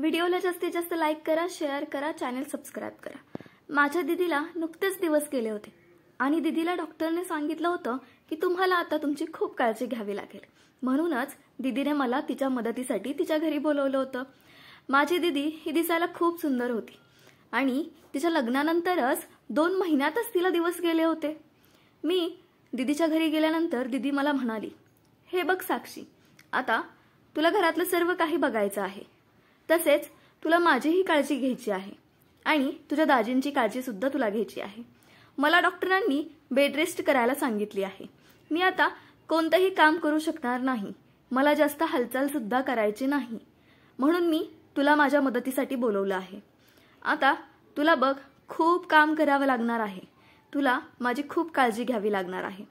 व्हिडिओला जास्तीत जास्त लाईक करा शेअर करा चॅनल सबस्क्राईब करा माझ्या दिदीला नुकतेच दिवस गेले होते आणि दिदीला डॉक्टरने सांगितलं होतं की तुम्हाला आता तुमची खूप काळजी घ्यावी लागेल म्हणूनच दिदीने मला तिच्या मदतीसाठी तिच्या घरी बोलवलं होतं माझी दिदी ही दिसायला खूप सुंदर होती आणि तिच्या लग्नानंतरच दोन महिन्यातच तिला दिवस गेले होते मी दिदीच्या घरी गेल्यानंतर दिदी मला म्हणाली हे बघ साक्षी आता तुला घरातलं सर्व काही बघायचं आहे तसेच तुला माझीही काळजी घ्यायची आहे आणि तुझ्या दाजींची काळजी सुद्धा तुला घ्यायची आहे मला डॉक्टरांनी बेडरेस्ट करायला सांगितली आहे मी आता कोणतंही काम करू शकणार नाही मला जास्त हालचाल सुद्धा करायची नाही म्हणून मी तुला माझ्या मदतीसाठी बोलवलं आहे आता तुला बघ खूप काम करावं लागणार आहे तुला माझी खूप काळजी घ्यावी लागणार आहे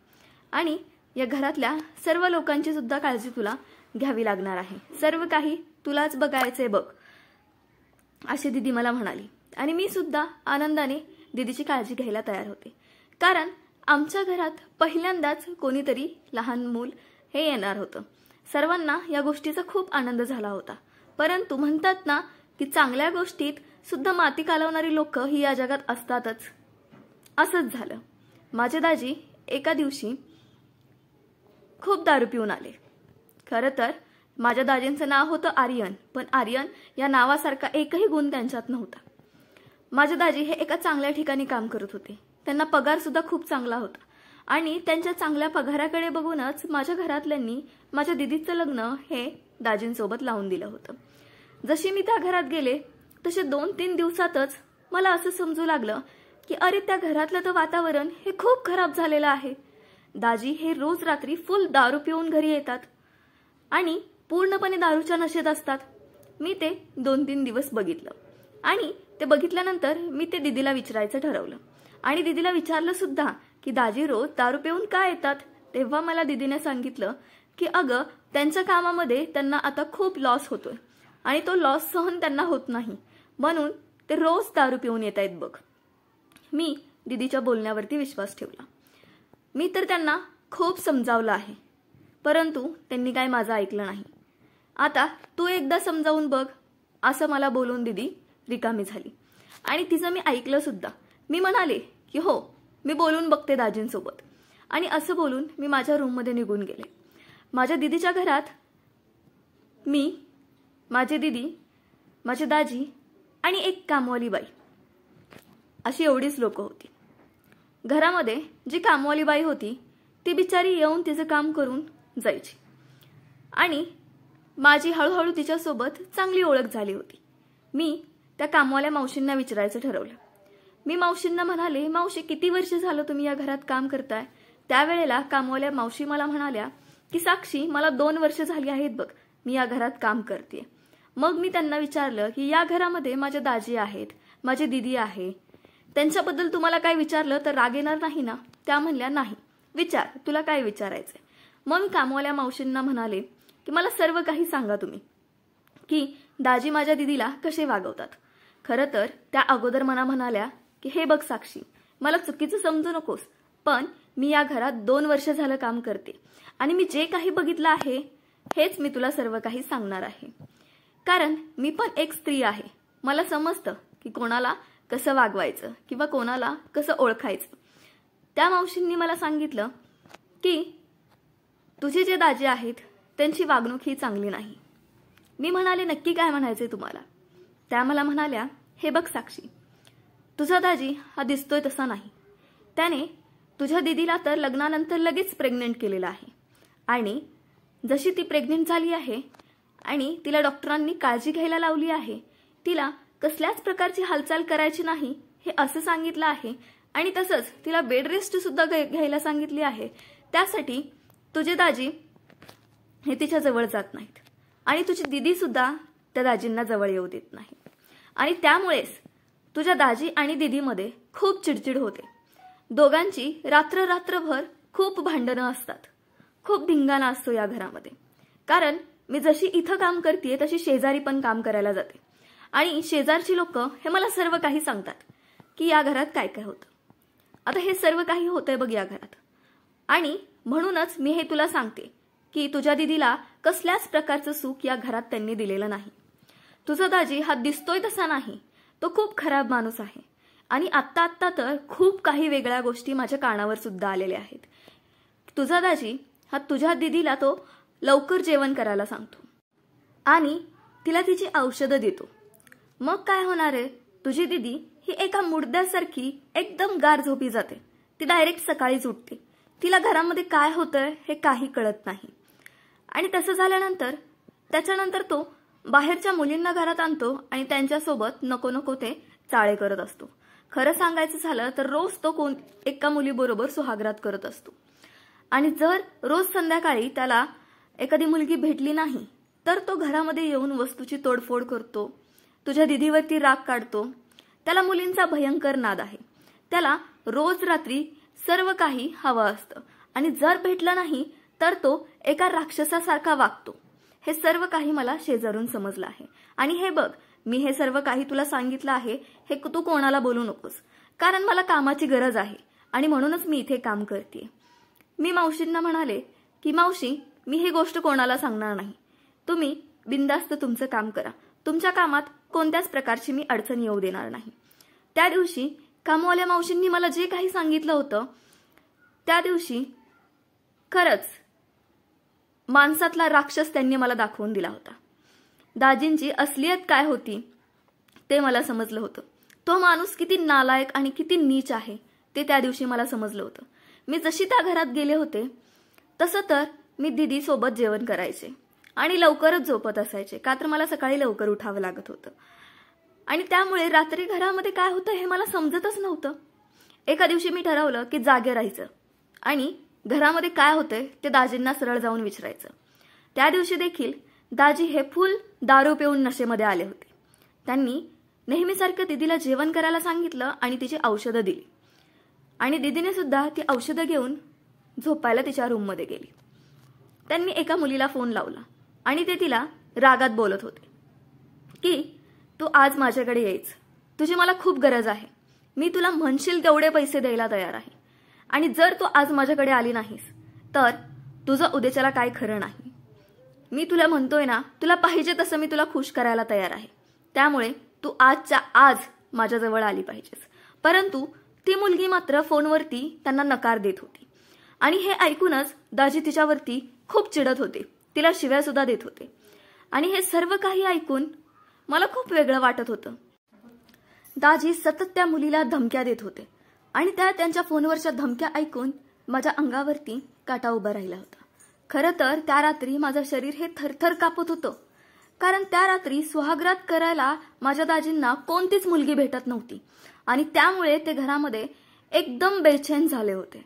आणि या घरातल्या सर्व लोकांची सुद्धा काळजी तुला घ्यावी लागणार आहे सर्व काही तुलाच बघायचंय बघ अशी दिदी मला म्हणाली आणि मी सुद्धा आनंदाने दिदीची काळजी घ्यायला तयार होते कारण आमच्या घरात पहिल्यांदाच कोणीतरी लहान मूल हे येणार होतं सर्वांना या गोष्टीचा खूप आनंद झाला होता परंतु म्हणतात ना की चांगल्या गोष्टीत सुद्धा माती कालवणारी लोक ही या जगात असतातच असंच झालं माझे दाजी एका दिवशी खूप दारू पिऊन आले खरं तर माझ्या दाजींचं नाव होतं आर्यन पण आर्यन या नावासारखा एकही गुण त्यांच्यात नव्हता माझे दाजी हे एका चांगल्या ठिकाणी काम करत होते त्यांना पगार सुद्धा खूप चांगला होता आणि त्यांच्या चांगल्या पगाराकडे बघूनच माझ्या घरातल्यांनी माझ्या दिदीचं लग्न हे दाजींसोबत लावून दिलं होतं जशी मी त्या घरात गेले तसे दोन तीन दिवसातच मला असं समजू लागलं की अरे त्या घरातलं तर वातावरण हे खूप खराब झालेलं आहे दाजी हे रोज रात्री फुल दारू पिऊन घरी येतात आणि पूर्णपणे दारूच्या नशेत असतात मी ते दोन तीन दिवस बघितलं आणि ते बघितल्यानंतर मी ते दिदीला विचारायचं ठरवलं आणि दिदीला विचारलं सुद्धा की दाजी रोज दारू पिऊन का येतात तेव्हा मला दिदीने सांगितलं की अगं त्यांच्या कामामध्ये त्यांना आता खूप लॉस होतोय आणि तो लॉस सहन त्यांना होत नाही म्हणून ते रोज दारू पिऊन येत आहेत बघ मी दिदीच्या बोलण्यावरती विश्वास ठेवला मी तर त्यांना खूप समजावलं आहे परंतु त्यांनी काय माझं ऐकलं नाही आता तू एकदा समजावून बघ असं मला बोलून दिदी रिकामी झाली आणि तिचं मी ऐकलं सुद्धा मी म्हणाले की हो मी बोलून बघते दाजींसोबत आणि असं बोलून मी माझ्या रूममध्ये निघून गेले माझ्या दिदीच्या घरात मी माझी दिदी माझे दाजी आणि एक कामवाली बाई अशी एवढीच लोक होती घरामध्ये जी कामवाली बाई होती ती बिचारी येऊन तिचं काम करून जायची आणि माझी हळूहळू तिच्यासोबत चांगली ओळख झाली होती मी त्या कामवाल्या मावशींना विचारायचं ठरवलं मी मावशींना म्हणाले मावशी किती वर्ष झालं तुम्ही या घरात काम करताय त्यावेळेला कामवाल्या मावशी मला म्हणाल्या की साक्षी मला दोन वर्ष झाली आहेत बघ मी या घरात काम करते मग मी त्यांना विचारलं की या घरामध्ये माझ्या दाजी आहेत माझी दिदी आहे त्यांच्याबद्दल तुम्हाला काय विचारलं तर राग येणार नाही ना त्या म्हणल्या नाही विचार तुला काय विचारायचं मग कामवाल्या मावशींना म्हणाले की मला सर्व काही सांगा तुम्ही की दाजी माझ्या दिदीला कसे वागवतात खरं तर त्या अगोदर मना म्हणाल्या की हे बघ साक्षी मला चुकीचं समजू नकोस पण मी या घरात दोन वर्ष झालं काम करते आणि मी जे काही बघितलं आहे हेच मी तुला सर्व काही सांगणार आहे कारण मी पण एक स्त्री आहे मला समजतं की कोणाला कसं वागवायचं किंवा कोणाला कसं ओळखायचं त्या मावशींनी मला सांगितलं की तुझे जे दाजे आहेत त्यांची वागणूक ही चांगली नाही मी म्हणाले नक्की काय म्हणायचे तुम्हाला त्या मला म्हणाल्या हे बघ साक्षी तुझा दाजी हा दिसतोय तसा नाही त्याने तुझ्या दिदीला तर लग्नानंतर लगेच प्रेग्नेंट केलेला आहे आणि जशी ती प्रेग्नेंट झाली आहे आणि तिला डॉक्टरांनी काळजी घ्यायला लावली आहे तिला कसल्याच प्रकारची हालचाल करायची नाही हे असं सांगितलं आहे आणि तसंच तिला बेड रेस्ट सुद्धा घ्यायला सांगितली आहे त्यासाठी तुझे दाजी हे तिच्या जवळ जात नाहीत आणि तुझी दिदी सुद्धा त्या दाजींना जवळ येऊ देत नाही आणि त्यामुळेच तुझ्या दाजी आणि दिदीमध्ये खूप चिडचिड होते दोघांची रात्र रात्रभर खूप भांडणं असतात खूप धिंगाणा असतो या घरामध्ये कारण मी जशी इथं काम करते तशी शेजारी पण काम करायला जाते आणि शेजारची लोक हे मला सर्व काही सांगतात की या घरात काय काय होतं आता हे सर्व काही होतंय बघ या घरात आणि म्हणूनच मी हे तुला सांगते की तुझ्या दिदीला कसल्याच प्रकारचं सुख या घरात त्यांनी दिलेलं नाही तुझा दाजी हा दिसतोय तसा नाही तो खूप खराब माणूस आहे आणि आत्ता आत्ता तर खूप काही वेगळ्या गोष्टी माझ्या कानावर सुद्धा आलेल्या आहेत तुझा दाजी हा तुझ्या दिदीला तो लवकर जेवण करायला सांगतो आणि तिला तिची औषधं देतो मग काय होणार आहे तुझी दिदी ही एका मुडद्यासारखी एकदम गार झोपी जाते ती डायरेक्ट सकाळीच उठते तिला घरामध्ये काय होतंय हे काही कळत नाही आणि तसं झाल्यानंतर त्याच्यानंतर तो बाहेरच्या मुलींना घरात आणतो आणि त्यांच्यासोबत नको नको ते चाळे करत असतो खरं सांगायचं झालं तर रोज तो कोण एका मुलीबरोबर सुहागरात करत असतो आणि जर रोज संध्याकाळी त्याला एखादी मुलगी भेटली नाही तर तो घरामध्ये येऊन वस्तूची तोडफोड करतो तुझ्या दिदीवरती राग काढतो त्याला मुलींचा भयंकर नाद आहे त्याला रोज रात्री सर्व काही हवं असतं आणि जर भेटलं नाही तर तो एका राक्षसासारखा वागतो हे सर्व काही मला शेजारून समजलं आहे आणि हे बघ मी हे सर्व काही तुला सांगितलं आहे हे तू कोणाला बोलू नकोस कारण मला कामाची गरज आहे आणि म्हणूनच मी इथे काम करते मी मावशींना म्हणाले की मावशी मी ही गोष्ट कोणाला सांगणार नाही तुम्ही बिंदास्त तुमचं काम करा तुमच्या कामात कोणत्याच प्रकारची मी अडचण येऊ देणार नाही त्या दिवशी कामवाल्या मावशींनी मला जे काही सांगितलं होतं त्या दिवशी खरंच माणसातला राक्षस त्यांनी मला दाखवून दिला होता दाजींची असलियत काय होती ते मला समजलं होतं तो माणूस किती नालायक आणि किती नीच आहे ते त्या दिवशी मला समजलं होतं मी जशी त्या घरात गेले होते तसं तर मी सोबत जेवण करायचे आणि लवकरच झोपत असायचे का तर मला सकाळी लवकर उठावं लागत होतं आणि त्यामुळे रात्री घरामध्ये काय होतं हे मला समजतच नव्हतं एका दिवशी मी ठरवलं की जागे राहायचं आणि घरामध्ये काय होतंय ते दाजींना सरळ जाऊन विचारायचं त्या दिवशी देखील दाजी हे फुल दारू पिऊन नशेमध्ये आले होते त्यांनी नेहमीसारखं दिदीला जेवण करायला सांगितलं आणि तिची औषधं दिली आणि दिदीने सुद्धा ती औषधं घेऊन झोपायला तिच्या रूममध्ये गेली त्यांनी एका मुलीला फोन लावला आणि ते तिला रागात बोलत होते की तू आज माझ्याकडे यायच तुझी मला खूप गरज आहे मी तुला म्हणशील तेवढे पैसे द्यायला तयार आहे आणि जर तू आज माझ्याकडे आली नाहीस तर तुझं उद्याच्याला काय खरं नाही मी तुला म्हणतोय ना तुला पाहिजे तसं मी तुला खुश करायला तयार आहे त्यामुळे तू आजच्या आज माझ्याजवळ आली पाहिजेस परंतु ती मुलगी मात्र फोनवरती त्यांना नकार देत होती आणि हे ऐकूनच दाजी तिच्यावरती खूप चिडत होते तिला शिव्या सुद्धा देत होते आणि हे सर्व काही ऐकून मला खूप वेगळं वाटत होतं दाजी सतत त्या मुलीला धमक्या देत होते आणि त्या त्यांच्या फोनवरच्या धमक्या ऐकून माझ्या अंगावरती काटा उभा राहिला होता खरं तर त्या रात्री माझं शरीर हे थरथर कापत होतं कारण त्या रात्री सुहाग्रात करायला माझ्या दाजींना कोणतीच मुलगी भेटत नव्हती आणि त्यामुळे ते घरामध्ये एकदम बेचैन झाले होते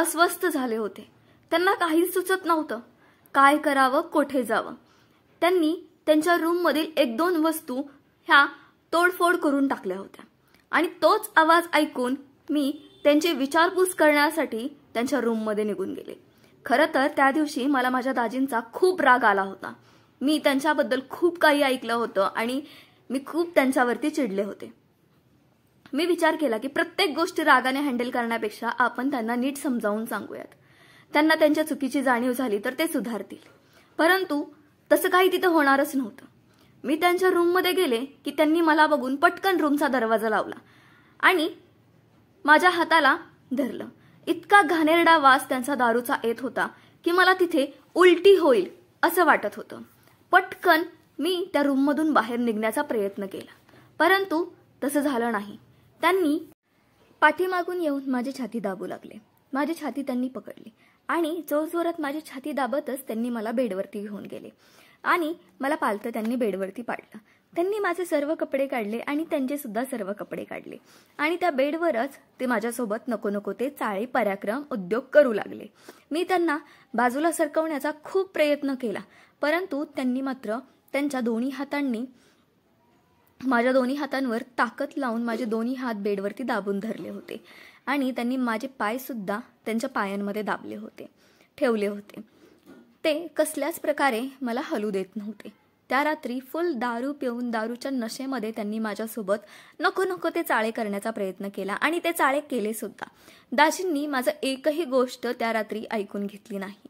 अस्वस्थ झाले होते त्यांना काहीच सुचत नव्हतं काय करावं कोठे जावं त्यांनी त्यांच्या रूममधील एक दोन वस्तू ह्या तोडफोड करून टाकल्या होत्या आणि तोच आवाज ऐकून मी त्यांची विचारपूस करण्यासाठी त्यांच्या रूममध्ये निघून गेले खरं तर त्या दिवशी मला माझ्या दाजींचा खूप राग आला होता मी त्यांच्याबद्दल खूप काही ऐकलं होतं आणि मी खूप त्यांच्यावरती चिडले होते मी विचार केला की प्रत्येक गोष्ट रागाने हँडल करण्यापेक्षा आपण त्यांना नीट समजावून सांगूयात त्यांना त्यांच्या चुकीची जाणीव झाली तर ते सुधारतील परंतु तसं काही तिथं होणारच नव्हतं मी त्यांच्या रूममध्ये गेले की त्यांनी मला बघून पटकन रूमचा दरवाजा लावला आणि माझ्या हाताला धरलं इतका घाणेरडा वास त्यांचा दारूचा येत होता की मला तिथे उलटी होईल असं वाटत होतं पटकन मी त्या रूममधून बाहेर निघण्याचा प्रयत्न केला परंतु तसं झालं नाही त्यांनी पाठीमागून येऊन माझी छाती दाबू लागले माझी छाती त्यांनी पकडली आणि जोरात माझी छाती दाबतच त्यांनी मला बेडवरती घेऊन गेले आणि मला पालतं त्यांनी बेडवरती पाडलं त्यांनी माझे सर्व कपडे काढले आणि त्यांचे सुद्धा सर्व कपडे काढले आणि त्या बेडवरच ते माझ्यासोबत नको नको ते चाळे पराक्रम उद्योग करू लागले मी त्यांना बाजूला सरकवण्याचा खूप प्रयत्न केला परंतु त्यांनी मात्र त्यांच्या दोन्ही हातांनी माझ्या दोन्ही हातांवर ताकद लावून माझे दोन्ही हात बेडवरती दाबून धरले होते आणि त्यांनी माझे पायसुद्धा त्यांच्या पायांमध्ये दाबले होते ठेवले होते ते कसल्याच प्रकारे मला हलू देत नव्हते त्या रात्री फुल दारू पिऊन दारूच्या नशेमध्ये त्यांनी माझ्यासोबत नको नको ते चाळे करण्याचा प्रयत्न केला आणि ते चाळे केले सुद्धा दाशींनी माझं एकही गोष्ट त्या रात्री ऐकून घेतली नाही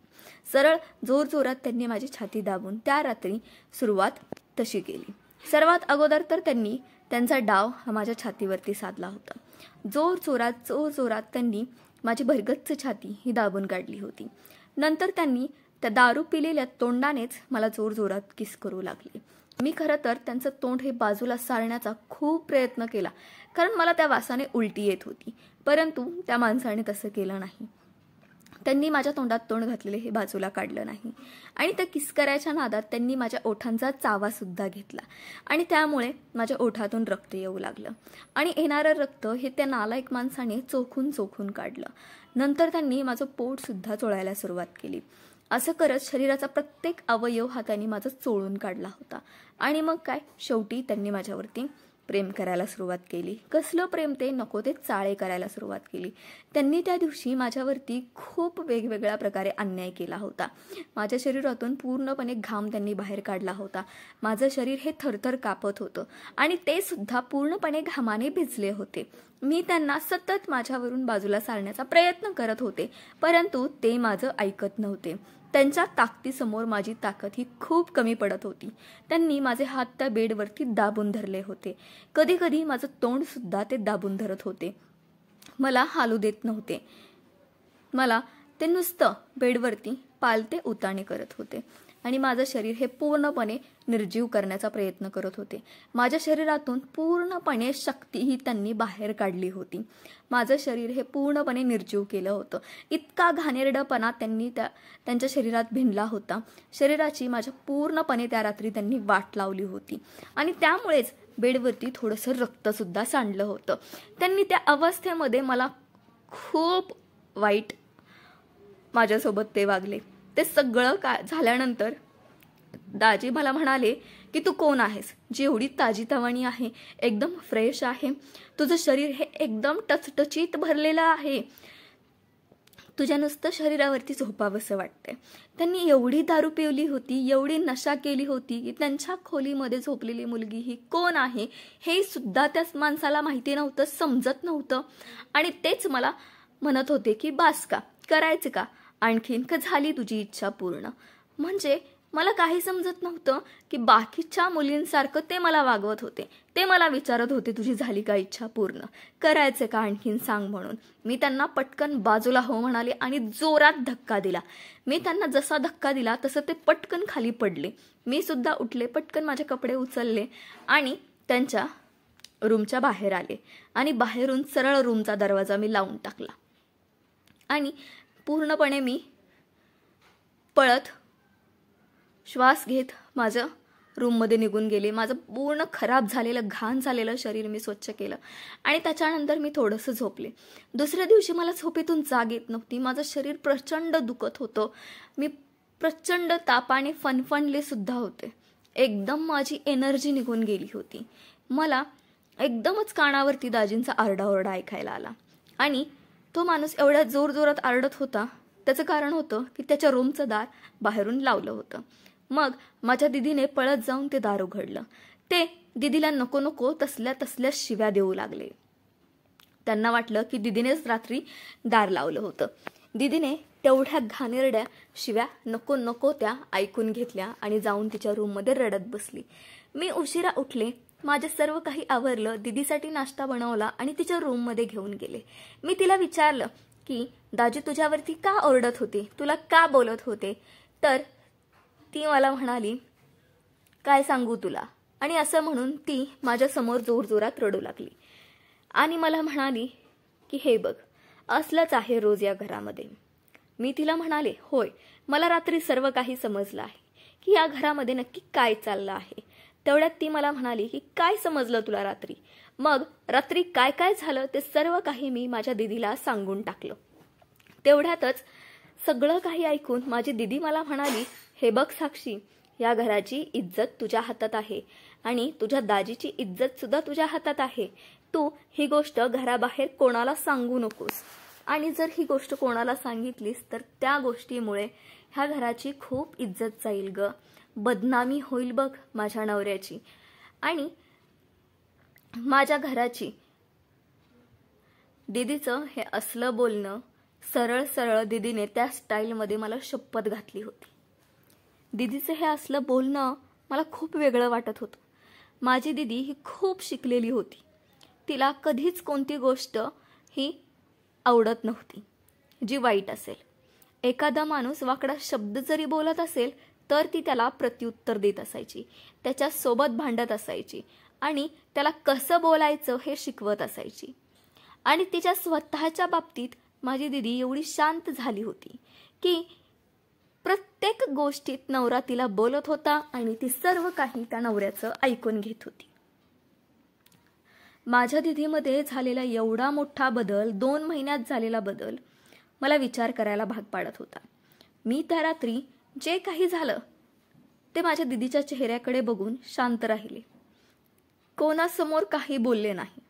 सरळ जोरजोरात त्यांनी माझी छाती दाबून त्या रात्री सुरुवात तशी केली सर्वात अगोदर तर त्यांनी त्यांचा डाव हा माझ्या छातीवरती साधला होता जोर जोरात जोर जोरात त्यांनी माझी भरगच्च छाती ही दाबून काढली होती नंतर त्यांनी त्या दारू पिलेल्या तोंडानेच मला जोरजोरात किस करू लागली मी खरं तर त्यांचं तोंड हे बाजूला सारण्याचा खूप प्रयत्न केला कारण मला त्या वासाने उलटी येत होती परंतु त्या माणसाने तसं केलं नाही त्यांनी माझ्या तोंडात तोंड घातलेले हे बाजूला काढलं नाही आणि त्या किस करायच्या नादात त्यांनी माझ्या ओठांचा चावासुद्धा घेतला आणि त्यामुळे माझ्या ओठातून रक्त येऊ लागलं आणि येणारं रक्त हे त्या नालायक माणसाने चोखून चोखून काढलं नंतर त्यांनी माझं पोटसुद्धा चोळायला सुरुवात केली असं करत शरीराचा प्रत्येक अवयव हा त्यांनी माझा चोळून काढला होता आणि मग काय शेवटी त्यांनी माझ्यावरती प्रेम करायला सुरुवात केली कसलं प्रेम ते नको ते चाळे करायला सुरुवात केली त्यांनी त्या दिवशी माझ्यावरती खूप वेगवेगळ्या प्रकारे अन्याय केला होता माझ्या शरीरातून पूर्णपणे घाम त्यांनी बाहेर काढला होता माझं शरीर हे थरथर कापत होतं आणि ते सुद्धा पूर्णपणे घामाने भिजले होते मी त्यांना सतत माझ्यावरून बाजूला सारण्याचा प्रयत्न करत होते परंतु ते माझं ऐकत नव्हते त्यांच्या ताकदीसमोर माझी ताकद ही खूप कमी पडत होती त्यांनी माझे हात त्या बेडवरती दाबून धरले होते कधीकधी माझं तोंडसुद्धा ते दाबून धरत होते मला हालू देत नव्हते मला ते नुसतं बेडवरती पालते उताणे करत होते आणि माझं शरीर हे पूर्णपणे निर्जीव करण्याचा प्रयत्न करत होते माझ्या शरीरातून पूर्णपणे शक्ती ही त्यांनी बाहेर काढली होती माझं शरीर हे पूर्णपणे निर्जीव केलं होतं इतका घाणेरडपणा त्यांनी त्या त्यांच्या शरीरात भिनला होता शरीराची माझ्या पूर्णपणे त्या रात्री त्यांनी वाट लावली होती आणि त्यामुळेच बेडवरती थोडंसं रक्तसुद्धा सांडलं होतं त्यांनी त्या अवस्थेमध्ये मला खूप वाईट माझ्यासोबत ते वागले ते सगळं का झाल्यानंतर दाजी मला म्हणाले की तू कोण आहेस जेवढी ताजी तवाणी आहे एकदम फ्रेश आहे तुझं शरीर हे एकदम टचटचीत भरलेलं आहे तुझ्या नुसतं शरीरावरती झोपावंसं वाटतंय त्यांनी एवढी दारू पिवली होती एवढी नशा केली होती की त्यांच्या खोलीमध्ये झोपलेली मुलगी ही कोण आहे हे सुद्धा त्या माणसाला माहिती नव्हतं समजत नव्हतं आणि तेच मला म्हणत होते की बास का करायचं का आणखीन का झाली तुझी इच्छा पूर्ण म्हणजे मला काही समजत नव्हतं की बाकीच्या मुलींसारखं ते मला वागवत होते ते मला विचारत होते तुझी झाली का इच्छा पूर्ण करायचं का आणखीन सांग म्हणून मी त्यांना पटकन बाजूला हो म्हणाले आणि जोरात धक्का दिला मी त्यांना जसा धक्का दिला तसं ते पटकन खाली पडले मी सुद्धा उठले पटकन माझे कपडे उचलले आणि त्यांच्या रूमच्या बाहेर आले आणि बाहेरून सरळ रूमचा दरवाजा मी लावून टाकला आणि पूर्णपणे मी पळत श्वास घेत माझं रूममध्ये निघून गेले माझं पूर्ण खराब झालेलं घाण झालेलं शरीर मी स्वच्छ केलं आणि त्याच्यानंतर मी थोडंसं झोपले दुसऱ्या दिवशी मला झोपेतून जाग येत नव्हती माझं शरीर प्रचंड दुखत होतं मी प्रचंड तापाने फनफणले सुद्धा होते एकदम माझी एनर्जी निघून गेली होती मला एकदमच कानावरती दाजींचा आरडाओरडा ऐकायला आला आणि तो माणूस एवढ्या जोरजोरात आरडत होता त्याचं कारण होतं की त्याच्या रूमचं दार बाहेरून लावलं होतं मग माझ्या दिदीने पळत जाऊन ते दार उघडलं ते दिदीला नको नको तसल्या तसल्या शिव्या देऊ लागले त्यांना वाटलं की दिदीनेच रात्री दार लावलं होतं दिदीने तेवढ्या घाणेरड्या शिव्या नको नको त्या ऐकून घेतल्या आणि जाऊन तिच्या रूममध्ये रडत बसली मी उशिरा उठले माझे सर्व काही आवरलं दिदीसाठी नाश्ता बनवला आणि तिच्या रूममध्ये घेऊन गेले मी तिला विचारलं की दाजी तुझ्यावरती का ओरडत होती तुला का बोलत होते तर ती मला म्हणाली काय सांगू तुला आणि असं म्हणून ती माझ्यासमोर जोरजोरात रडू लागली आणि मला म्हणाली की हे बघ असलंच आहे रोज या घरामध्ये मी तिला म्हणाले होय मला रात्री सर्व काही समजलं आहे की या घरामध्ये नक्की काय चाललं आहे तेवढ्यात ती मला म्हणाली की काय समजलं तुला रात्री मग रात्री काय काय झालं ते सर्व काही मी माझ्या दिदीला सांगून टाकलं तेवढ्यातच सगळं काही ऐकून माझी दिदी मला म्हणाली हे बघ साक्षी या घराची इज्जत तुझ्या हातात आहे आणि तुझ्या दाजीची इज्जत सुद्धा तुझ्या हातात आहे तू ही गोष्ट घराबाहेर कोणाला सांगू नकोस आणि जर ही गोष्ट कोणाला सांगितलीस तर त्या गोष्टीमुळे ह्या घराची खूप इज्जत जाईल ग बदनामी होईल बघ माझ्या नवऱ्याची आणि माझ्या घराची दिदीचं हे असलं बोलणं सरळ सरळ दिदीने त्या स्टाईलमध्ये मला शपथ घातली होती दिदीचं हे असलं बोलणं मला खूप वेगळं वाटत होतं माझी दिदी ही खूप शिकलेली होती तिला कधीच कोणती गोष्ट ही आवडत नव्हती जी वाईट असेल एखादा माणूस वाकडा शब्द जरी बोलत असेल तर ती त्याला प्रत्युत्तर देत असायची त्याच्यासोबत भांडत असायची आणि त्याला कसं बोलायचं हे शिकवत असायची आणि तिच्या स्वतःच्या बाबतीत माझी दिदी एवढी शांत झाली होती की प्रत्येक गोष्टीत नवरा तिला बोलत होता आणि ती सर्व काही त्या नवऱ्याचं ऐकून घेत होती माझ्या दिदीमध्ये झालेला एवढा मोठा बदल दोन महिन्यात झालेला बदल मला विचार करायला भाग पाडत होता मी त्या रात्री जे काही झालं ते माझ्या दिदीच्या चेहऱ्याकडे बघून शांत राहिले कोणासमोर काही बोलले नाही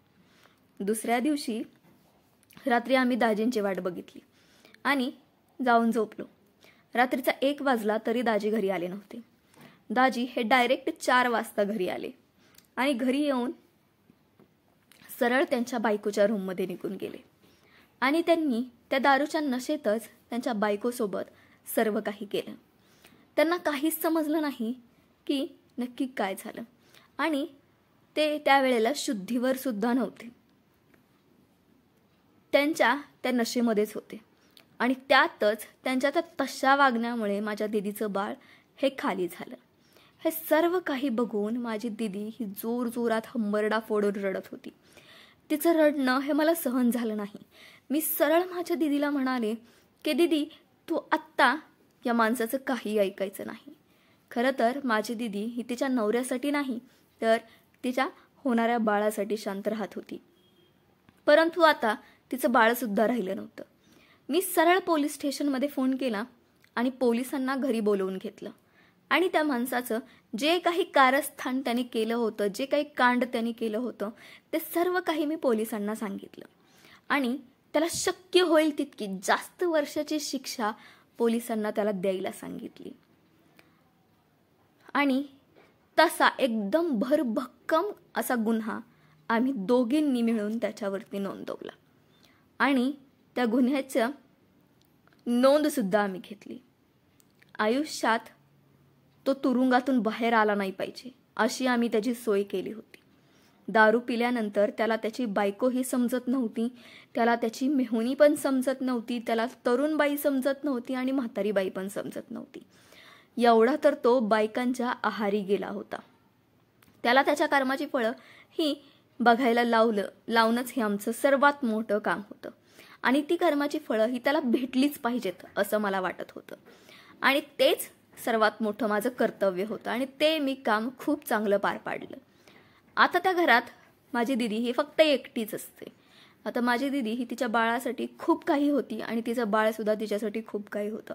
दुसऱ्या दिवशी रात्री आम्ही दाजींची वाट बघितली आणि जाऊन झोपलो रात्रीचा एक वाजला तरी दाजी घरी आले नव्हते दाजी हे डायरेक्ट चार वाजता घरी आले आणि घरी येऊन सरळ त्यांच्या बायकोच्या रूममध्ये निघून गेले आणि त्यांनी त्या दारूच्या नशेतच त्यांच्या बायकोसोबत सर्व काही केलं त्यांना काहीच समजलं नाही की नक्की काय झालं आणि ते त्यावेळेला शुद्धीवर सुद्धा नव्हते त्यांच्या त्या नशेमध्येच होते आणि त्यातच त्यांच्या त्या तशा वागण्यामुळे माझ्या दिदीचं बाळ हे खाली झालं हे सर्व काही बघून माझी दिदी ही जोर जोरात हंबरडा फोडून रडत होती तिचं रडणं हे मला सहन झालं नाही मी सरळ माझ्या दिदीला म्हणाले की दिदी तू आत्ता या माणसाचं काही ऐकायचं नाही खरं तर माझी दिदी ही तिच्या नवऱ्यासाठी नाही तर तिच्या होणाऱ्या बाळासाठी शांत राहत होती परंतु आता तिचं बाळसुद्धा राहिलं नव्हतं मी सरळ पोलीस स्टेशनमध्ये फोन केला आणि पोलिसांना घरी बोलवून घेतलं आणि त्या माणसाचं जे काही कारस्थान त्यांनी केलं होतं जे काही कांड त्याने केलं होतं ते सर्व काही मी पोलिसांना सांगितलं आणि त्याला शक्य होईल तितकी जास्त वर्षाची शिक्षा पोलिसांना त्याला द्यायला सांगितली आणि तसा एकदम भरभक्कम असा गुन्हा आम्ही दोघींनी मिळून त्याच्यावरती नोंदवला आणि त्या नोंद सुद्धा आम्ही घेतली आयुष्यात तो तुरुंगातून बाहेर आला नाही पाहिजे अशी आम्ही त्याची सोय केली होती दारू पिल्यानंतर त्याला त्याची बायकोही समजत नव्हती त्याला त्याची मेहुणी पण समजत नव्हती त्याला तरुण बाई समजत नव्हती आणि म्हातारी बाई पण समजत नव्हती एवढा तर तो बायकांच्या आहारी गेला होता त्याला त्याच्या कर्माची फळं ही बघायला लावलं लावणंच हे आमचं सर्वात मोठं काम होतं आणि ती कर्माची फळं ही त्याला भेटलीच पाहिजेत असं मला वाटत होतं आणि तेच सर्वात मोठं माझं कर्तव्य होतं आणि ते मी काम खूप चांगलं पार पाडलं आता त्या घरात माझी दिदी ही फक्त एकटीच असते आता माझी दिदी ही तिच्या बाळासाठी खूप काही होती आणि तिचं बाळसुद्धा तिच्यासाठी खूप काही होतं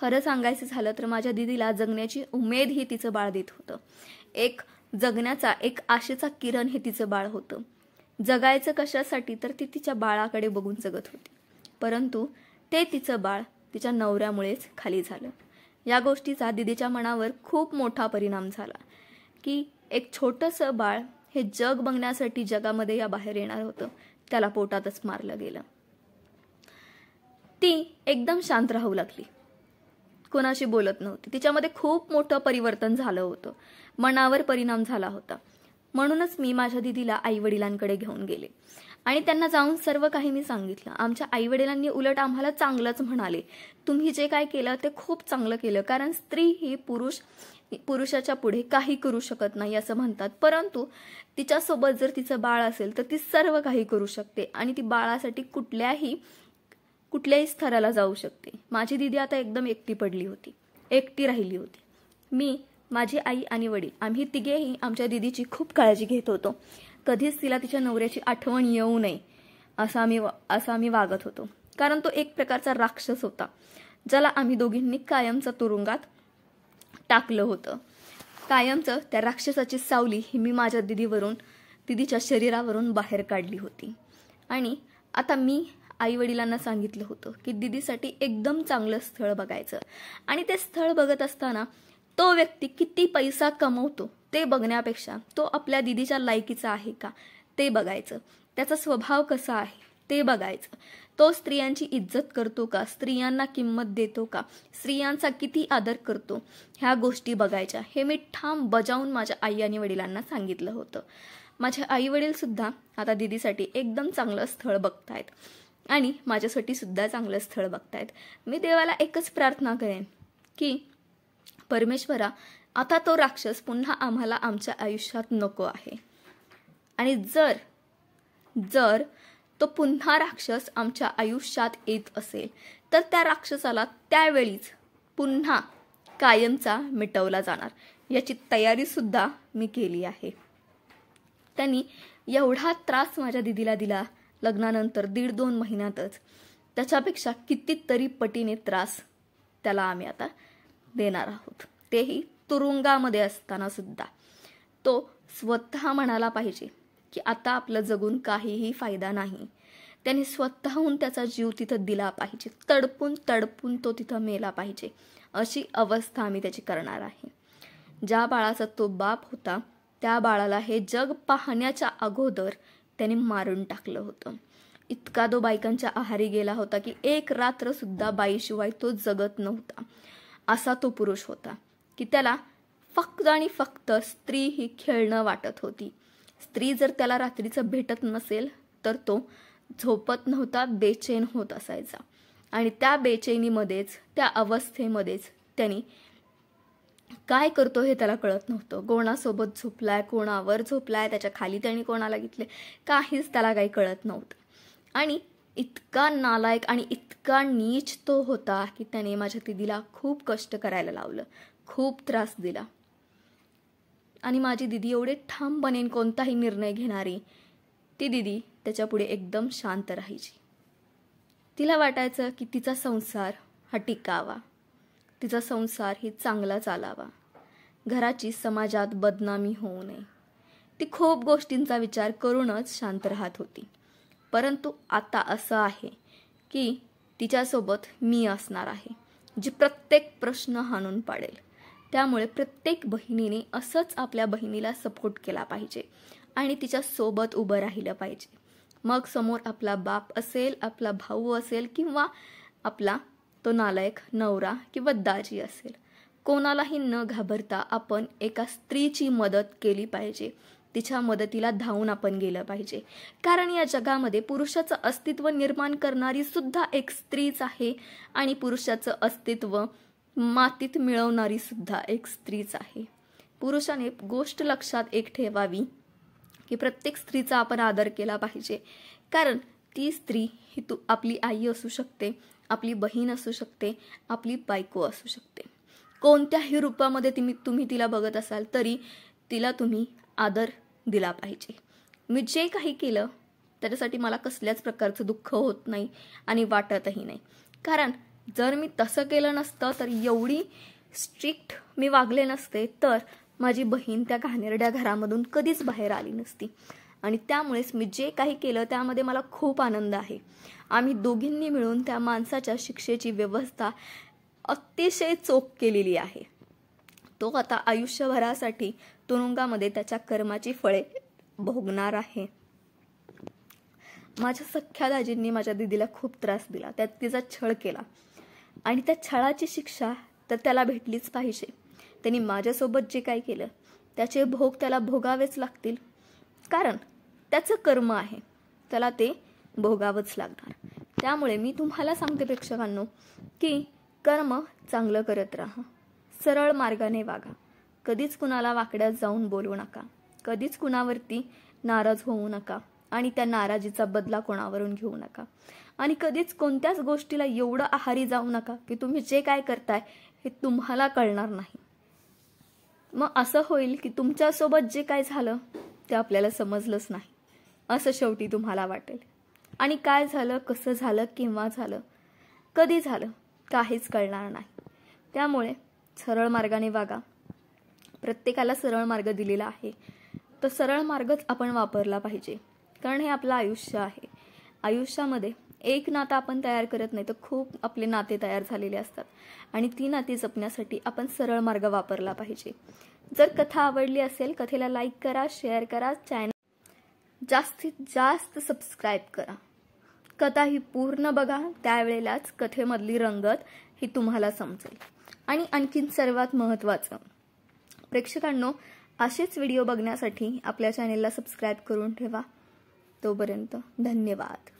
खरं सांगायचं झालं तर माझ्या दिदीला जगण्याची उमेद ही तिचं बाळ देत होतं एक जगण्याचा एक आशेचा किरण हे तिचं बाळ होतं जगायचं कशासाठी तर ती तिच्या बाळाकडे बघून जगत होती परंतु ते तिचं बाळ तिच्या नवऱ्यामुळेच खाली झालं या गोष्टीचा दिदीच्या मनावर खूप मोठा परिणाम झाला की एक छोटंसं बाळ हे जग बघण्यासाठी जगामध्ये या बाहेर येणार होतं त्याला पोटातच मारलं गेलं ती एकदम शांत राहू लागली कोणाशी बोलत नव्हती तिच्यामध्ये खूप मोठं परिवर्तन झालं होतं मनावर परिणाम झाला होता म्हणूनच मी माझ्या दिदीला आई वडिलांकडे घेऊन गेले आणि त्यांना जाऊन सर्व काही मी सांगितलं आमच्या आई वडिलांनी उलट आम्हाला चांगलंच म्हणाले तुम्ही जे काय केलं ते खूप चांगलं केलं कारण स्त्री ही पुरुष पुरुषाच्या पुढे काही करू शकत नाही असं म्हणतात परंतु तिच्यासोबत जर तिचं बाळ असेल तर ती सर्व काही करू शकते आणि ती बाळासाठी कुठल्याही कुठल्याही स्तराला जाऊ शकते माझी दिदी आता एकदम एकटी पडली होती एकटी राहिली होती मी माझी आई आणि वडील आम्ही तिघेही आमच्या दिदीची खूप काळजी घेत होतो कधीच तिला तिच्या नवऱ्याची आठवण येऊ नये असं आम्ही असं आम्ही वागत होतो कारण तो एक प्रकारचा राक्षस होता ज्याला आम्ही दोघींनी कायमचा तुरुंगात टाकलं होतं कायमचं त्या राक्षसाची सावली ही मी माझ्या दिदीवरून दिदीच्या शरीरावरून बाहेर काढली होती आणि आता मी आईवडिलांना सांगितलं होतं की दिदीसाठी एकदम चांगलं स्थळ बघायचं आणि ते स्थळ बघत असताना तो व्यक्ती किती पैसा कमवतो ते बघण्यापेक्षा तो आपल्या दिदीच्या लायकीचा आहे का ते बघायचं त्याचा स्वभाव कसा आहे ते बघायचं तो स्त्रियांची इज्जत करतो का स्त्रियांना किंमत देतो का स्त्रियांचा किती आदर करतो ह्या गोष्टी बघायच्या हे मी ठाम बजावून माझ्या आई आणि वडिलांना सांगितलं होतं माझे आई वडील सुद्धा आता दिदीसाठी एकदम चांगलं स्थळ बघतायत आणि माझ्यासाठी सुद्धा चांगलं स्थळ बघतायत मी देवाला एकच प्रार्थना करेन की परमेश्वरा आता तो राक्षस पुन्हा आम्हाला आमच्या आयुष्यात नको आहे आणि जर जर तो पुन्हा राक्षस आमच्या आयुष्यात येत असेल तर त्या राक्षसाला त्यावेळीच पुन्हा कायमचा मिटवला जाणार याची तयारीसुद्धा मी केली आहे त्यांनी एवढा त्रास माझ्या दिदीला दिला लग्नानंतर दीड दोन महिन्यातच त्याच्यापेक्षा कितीतरी पटीने त्रास त्याला आम्ही आता देणार आहोत तेही तुरुंगामध्ये असताना सुद्धा तो स्वतः म्हणाला पाहिजे की आता आपलं जगून काहीही फायदा नाही त्याने स्वतःहून त्याचा जीव तिथं दिला पाहिजे तडपून तडपून तो तिथं मेला पाहिजे अशी अवस्था आम्ही त्याची करणार आहे ज्या बाळाचा तो बाप होता त्या बाळाला हे जग पाहण्याच्या अगोदर त्याने मारून टाकलं होतं इतका तो बायकांच्या आहारी गेला होता की एक रात्रसुद्धा बाईशिवाय तो जगत नव्हता असा तो पुरुष होता की त्याला फक्त आणि फक्त स्त्री ही खेळणं वाटत होती स्त्री जर त्याला रात्रीचं भेटत नसेल तर तो झोपत नव्हता बेचैन होत असायचा आणि त्या बेचैनीमध्येच त्या अवस्थेमध्येच त्यांनी काय करतो हे त्याला कळत नव्हतं कोणासोबत झोपलाय कोणावर झोपलाय त्याच्या खाली त्यांनी कोणाला घेतले काहीच त्याला काही कळत नव्हतं आणि इतका नालायक आणि इतका नीच तो होता की त्याने माझ्या दिदीला खूप कष्ट करायला लावलं खूप त्रास दिला आणि माझी दिदी एवढे ठाम बनेन कोणताही निर्णय घेणारी ती दिदी त्याच्यापुढे एकदम शांत राहायची तिला वाटायचं की तिचा संसार हा टिकावा तिचा संसार ही चांगला चालावा घराची समाजात बदनामी होऊ नये ती खूप गोष्टींचा विचार करूनच शांत राहत होती परंतु आता असं आहे की तिच्यासोबत मी असणार आहे जी प्रत्येक प्रश्न हाणून पाडेल त्यामुळे प्रत्येक बहिणीने असंच आपल्या बहिणीला सपोर्ट केला पाहिजे आणि तिच्या सोबत उभं राहिलं पाहिजे मग समोर आपला बाप असेल आपला भाऊ असेल किंवा आपला तो नालायक नवरा किंवा दाजी असेल कोणालाही न घाबरता आपण एका स्त्रीची मदत केली पाहिजे तिच्या मदतीला धावून आपण गेलं पाहिजे कारण या जगामध्ये पुरुषाचं अस्तित्व निर्माण करणारी सुद्धा एक स्त्रीच आहे आणि पुरुषाचं अस्तित्व मातीत मिळवणारी सुद्धा एक स्त्रीच आहे पुरुषाने गोष्ट लक्षात एक ठेवावी की प्रत्येक स्त्रीचा आपण आदर केला पाहिजे कारण ती स्त्री ही तू आपली आई असू शकते आपली बहीण असू शकते आपली बायको असू शकते कोणत्याही रूपामध्ये तुम्ही तुम्ही तिला बघत असाल तरी तिला तुम्ही आदर दिला पाहिजे मी जे काही केलं त्याच्यासाठी मला कसल्याच प्रकारचं दुःख होत नाही आणि वाटतही नाही कारण जर मी तसं केलं नसतं तर एवढी स्ट्रिक्ट मी वागले नसते तर माझी बहीण त्या घाणेरड्या घरामधून कधीच बाहेर आली नसती आणि त्यामुळेच मी जे काही केलं त्यामध्ये मला खूप आनंद आहे आम्ही दोघींनी मिळून त्या माणसाच्या शिक्षेची व्यवस्था अतिशय चोख केलेली आहे तो आता आयुष्यभरासाठी तुरुंगामध्ये त्याच्या कर्माची फळे भोगणार आहे माझ्या सख्या दाजींनी माझ्या दिदीला खूप त्रास दिला त्यात तिचा छळ केला आणि त्या छळाची शिक्षा तर त्याला भेटलीच पाहिजे त्यांनी माझ्यासोबत जे काही केलं त्याचे भोग त्याला भोगावेच लागतील कारण त्याचं कर्म आहे त्याला ते भोगावंच लागणार त्यामुळे मी तुम्हाला सांगते प्रेक्षकांनो की कर्म चांगलं करत राहा सरळ मार्गाने वागा कधीच कुणाला वाकड्यात जाऊन बोलू नका कधीच कुणावरती नाराज होऊ नका आणि त्या नाराजीचा बदला कोणावरून घेऊ नका आणि कधीच कोणत्याच गोष्टीला एवढं आहारी जाऊ नका की तुम्ही जे काय करताय हे तुम्हाला कळणार नाही मग असं होईल की तुमच्यासोबत जे काय झालं ते आपल्याला समजलंच नाही असं शेवटी तुम्हाला वाटेल आणि काय झालं कसं झालं केव्हा झालं कधी झालं काहीच कळणार नाही त्यामुळे सरळ मार्गाने वागा प्रत्येकाला सरळ मार्ग दिलेला आहे तर सरळ मार्गच आपण वापरला पाहिजे कारण हे आपलं आयुष्य आहे आयुष्यामध्ये एक नातं आपण तयार करत नाही तर खूप आपले नाते तयार झालेले असतात आणि ती नाती जपण्यासाठी आपण सरळ मार्ग वापरला पाहिजे जर कथा आवडली असेल कथेला लाईक करा शेअर करा चॅनल जास्तीत जास्त सबस्क्राईब करा कथा ही पूर्ण बघा त्यावेळेलाच कथेमधली रंगत ही तुम्हाला समजेल आणि आणखीन सर्वात महत्त्वाचं प्रेक्षकांनो असेच व्हिडिओ बघण्यासाठी आपल्या चॅनेलला सबस्क्राईब करून ठेवा तोपर्यंत धन्यवाद